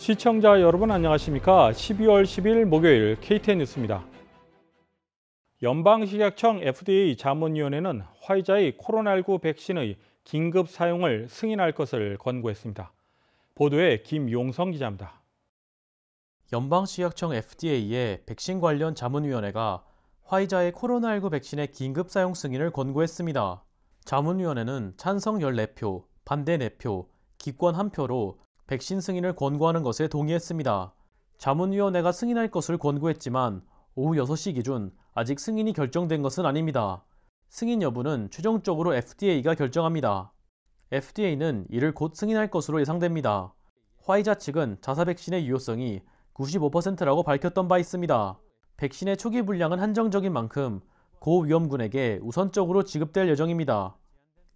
시청자 여러분 안녕하십니까? 12월 10일 목요일 KTN 뉴스입니다. 연방식약청 FDA 자문위원회는 화이자의 코로나19 백신의 긴급 사용을 승인할 것을 권고했습니다. 보도에 김용성 기자입니다. 연방식약청 FDA의 백신 관련 자문위원회가 화이자의 코로나19 백신의 긴급 사용 승인을 권고했습니다. 자문위원회는 찬성 14표, 반대 4표, 기권 1표로 백신 승인을 권고하는 것에 동의했습니다. 자문위원회가 승인할 것을 권고했지만 오후 6시 기준 아직 승인이 결정된 것은 아닙니다. 승인 여부는 최종적으로 FDA가 결정합니다. FDA는 이를 곧 승인할 것으로 예상됩니다. 화이자 측은 자사 백신의 유효성이 95%라고 밝혔던 바 있습니다. 백신의 초기 분량은 한정적인 만큼 고위험군에게 우선적으로 지급될 예정입니다.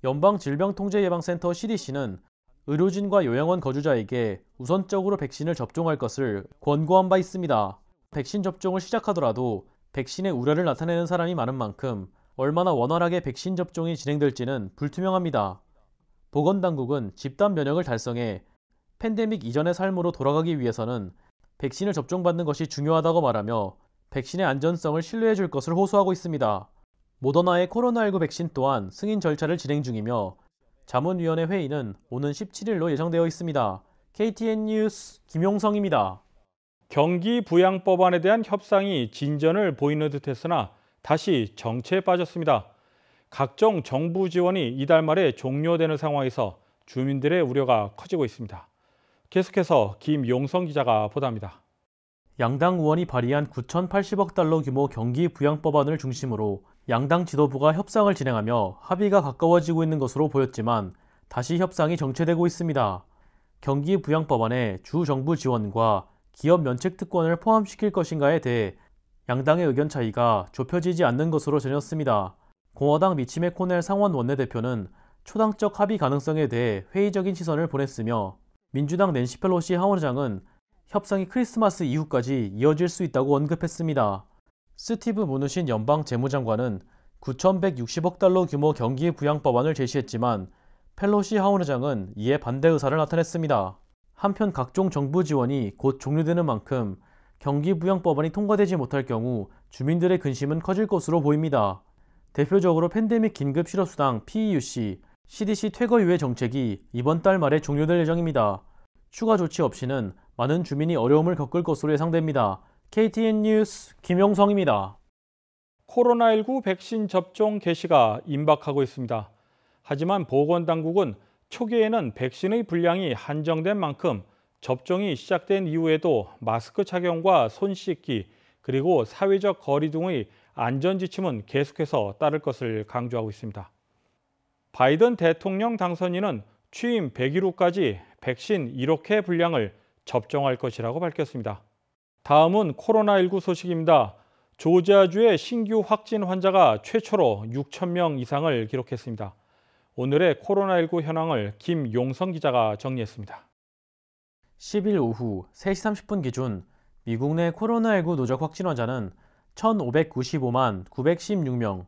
연방질병통제예방센터 CDC는 의료진과 요양원 거주자에게 우선적으로 백신을 접종할 것을 권고한 바 있습니다. 백신 접종을 시작하더라도 백신의 우려를 나타내는 사람이 많은 만큼 얼마나 원활하게 백신 접종이 진행될지는 불투명합니다. 보건당국은 집단 면역을 달성해 팬데믹 이전의 삶으로 돌아가기 위해서는 백신을 접종받는 것이 중요하다고 말하며 백신의 안전성을 신뢰해 줄 것을 호소하고 있습니다. 모더나의 코로나19 백신 또한 승인 절차를 진행 중이며 자문위원회 회의는 오는 17일로 예정되어 있습니다. KTN 뉴스 김용성입니다. 경기 부양법안에 대한 협상이 진전을 보이는 듯했으나 다시 정체에 빠졌습니다. 각종 정부 지원이 이달 말에 종료되는 상황에서 주민들의 우려가 커지고 있습니다. 계속해서 김용성 기자가 보도합니다. 양당 의원이 발의한 9,080억 달러 규모 경기 부양법안을 중심으로 양당 지도부가 협상을 진행하며 합의가 가까워지고 있는 것으로 보였지만 다시 협상이 정체되고 있습니다. 경기 부양법안에 주 정부 지원과 기업 면책 특권을 포함시킬 것인가에 대해 양당의 의견 차이가 좁혀지지 않는 것으로 전했습니다. 공화당 미치 메코넬 상원 원내대표는 초당적 합의 가능성에 대해 회의적인 시선을 보냈으며 민주당 낸시 펠로시 하원장은 협상이 크리스마스 이후까지 이어질 수 있다고 언급했습니다. 스티브 모누신 연방 재무장관은 9,160억 달러 규모 경기 부양법안을 제시했지만 펠로시 하원의장은 이에 반대 의사를 나타냈습니다. 한편 각종 정부 지원이 곧 종료되는 만큼 경기부양법안이 통과되지 못할 경우 주민들의 근심은 커질 것으로 보입니다. 대표적으로 팬데믹 긴급 실업수당 PEUC, CDC 퇴거 유예 정책이 이번 달 말에 종료될 예정입니다. 추가 조치 없이는 많은 주민이 어려움을 겪을 것으로 예상됩니다. KTN 뉴스 김용성입니다. 코로나19 백신 접종 개시가 임박하고 있습니다. 하지만 보건당국은 초기에는 백신의 분량이 한정된 만큼 접종이 시작된 이후에도 마스크 착용과 손 씻기 그리고 사회적 거리 등의 안전 지침은 계속해서 따를 것을 강조하고 있습니다. 바이든 대통령 당선인은 취임 100일 후까지 백신 1억 회 분량을 접종할 것이라고 밝혔습니다. 다음은 코로나19 소식입니다. 조지아주의 신규 확진 환자가 최초로 6천 명 이상을 기록했습니다. 오늘의 코로나19 현황을 김용성 기자가 정리했습니다. 10일 오후 3시 30분 기준 미국 내 코로나19 누적 확진 환자는 1,595만 916명,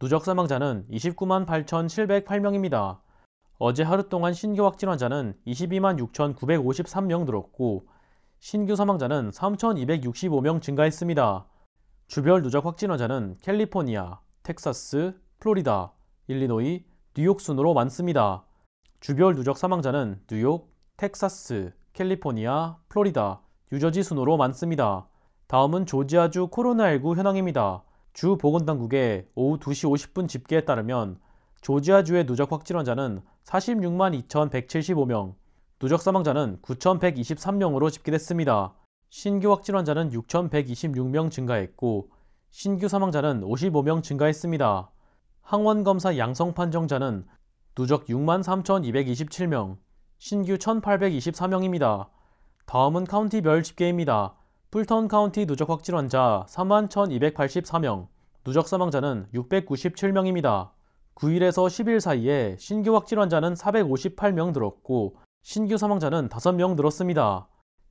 누적 사망자는 29만 8,708명입니다. 어제 하루 동안 신규 확진 환자는 22만 6,953명 늘었고 신규 사망자는 3,265명 증가했습니다. 주별 누적 확진환자는 캘리포니아, 텍사스, 플로리다, 일리노이, 뉴욕 순으로 많습니다. 주별 누적 사망자는 뉴욕, 텍사스, 캘리포니아, 플로리다, 뉴저지 순으로 많습니다. 다음은 조지아주 코로나19 현황입니다. 주 보건당국의 오후 2시 50분 집계에 따르면 조지아주의 누적 확진 환자는 46만 2,175명, 누적 사망자는 9,123명으로 집계됐습니다. 신규 확진 환자는 6,126명 증가했고 신규 사망자는 55명 증가했습니다. 항원 검사 양성 판정자는 누적 63,227명, 신규 1,824명입니다. 다음은 카운티별 집계입니다. 풀턴 카운티 누적 확진 환자 41,284명, 누적 사망자는 697명입니다. 9일에서 10일 사이에 신규 확진 환자는 458명 늘었고 신규 사망자는 5명 늘었습니다.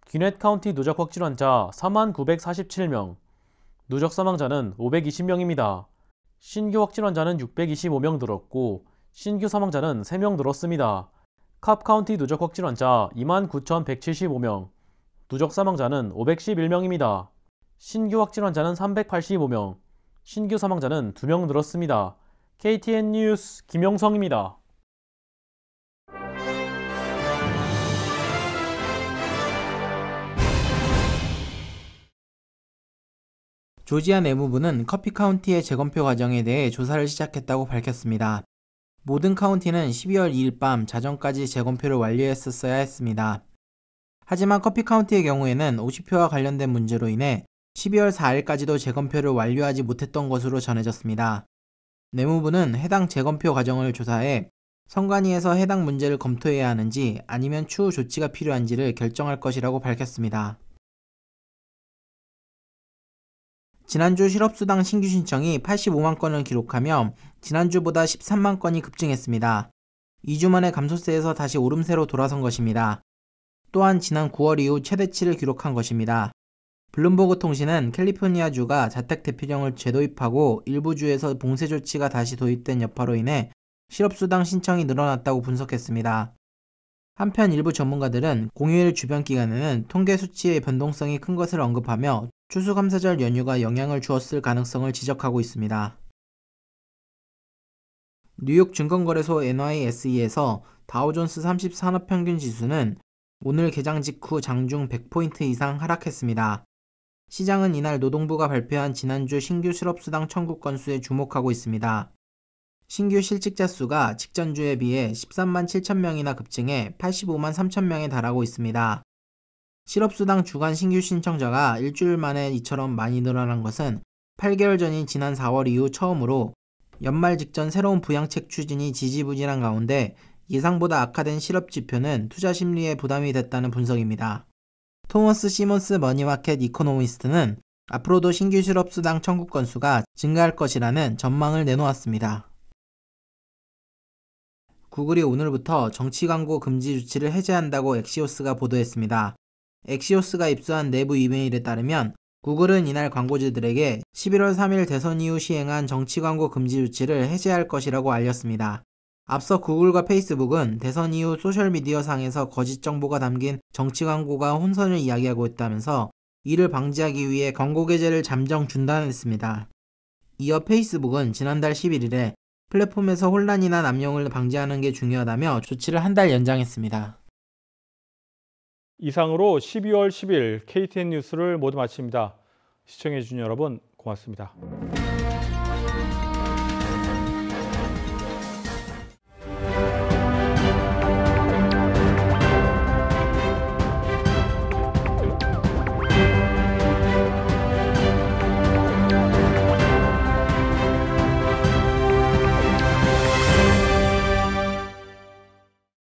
귀넷 카운티 누적 확진 환자 4만 947명, 누적 사망자는 520명입니다. 신규 확진 환자는 625명 늘었고 신규 사망자는 3명 늘었습니다. 캅 카운티 누적 확진 환자 29,175명, 누적 사망자는 511명입니다. 신규 확진 환자는 385명, 신규 사망자는 2명 늘었습니다. KTN 뉴스 김영성입니다 조지아 내무부는 커피 카운티의 재검표 과정에 대해 조사를 시작했다고 밝혔습니다. 모든 카운티는 12월 2일 밤 자정까지 재검표를 완료했었어야 했습니다. 하지만 커피 카운티의 경우에는 50표와 관련된 문제로 인해 12월 4일까지도 재검표를 완료하지 못했던 것으로 전해졌습니다. 내무부는 해당 재검표 과정을 조사해 선관위에서 해당 문제를 검토해야 하는지 아니면 추후 조치가 필요한지를 결정할 것이라고 밝혔습니다. 지난주 실업수당 신규 신청이 85만 건을 기록하며 지난주보다 13만 건이 급증했습니다. 2주 만에 감소세에서 다시 오름세로 돌아선 것입니다. 또한 지난 9월 이후 최대치를 기록한 것입니다. 블룸버그 통신은 캘리포니아주가 자택 대피령을 재도입하고 일부 주에서 봉쇄 조치가 다시 도입된 여파로 인해 실업수당 신청이 늘어났다고 분석했습니다. 한편 일부 전문가들은 공휴일 주변 기간에는 통계 수치의 변동성이 큰 것을 언급하며 추수감사절 연휴가 영향을 주었을 가능성을 지적하고 있습니다. 뉴욕 증권거래소 NYSE에서 다우존스 30 산업평균 지수는 오늘 개장 직후 장중 100포인트 이상 하락했습니다. 시장은 이날 노동부가 발표한 지난주 신규 실업수당 청구 건수에 주목하고 있습니다. 신규 실직자 수가 직전주에 비해 13만 7천 명이나 급증해 85만 3천 명에 달하고 있습니다. 실업수당 주간 신규 신청자가 일주일 만에 이처럼 많이 늘어난 것은 8개월 전인 지난 4월 이후 처음으로 연말 직전 새로운 부양책 추진이 지지부진한 가운데 예상보다 악화된 실업 지표는 투자 심리에 부담이 됐다는 분석입니다. 토머스 시몬스 머니마켓 이코노미스트는 앞으로도 신규 실업수당 청구 건수가 증가할 것이라는 전망을 내놓았습니다. 구글이 오늘부터 정치 광고 금지 조치를 해제한다고 엑시오스가 보도했습니다. 엑시오스가 입수한 내부 이메일에 따르면 구글은 이날 광고주들에게 11월 3일 대선 이후 시행한 정치 광고 금지 조치를 해제할 것이라고 알렸습니다. 앞서 구글과 페이스북은 대선 이후 소셜미디어 상에서 거짓 정보가 담긴 정치 광고가 혼선을 이야기하고 있다면서 이를 방지하기 위해 광고 게재를 잠정 중단했습니다. 이어 페이스북은 지난달 11일에 플랫폼에서 혼란이나 남용을 방지하는 게 중요하다며 조치를 한 달 연장했습니다. 이상으로 12월 10일 KTN 뉴스를 모두 마칩니다. 시청해주신 여러분 고맙습니다.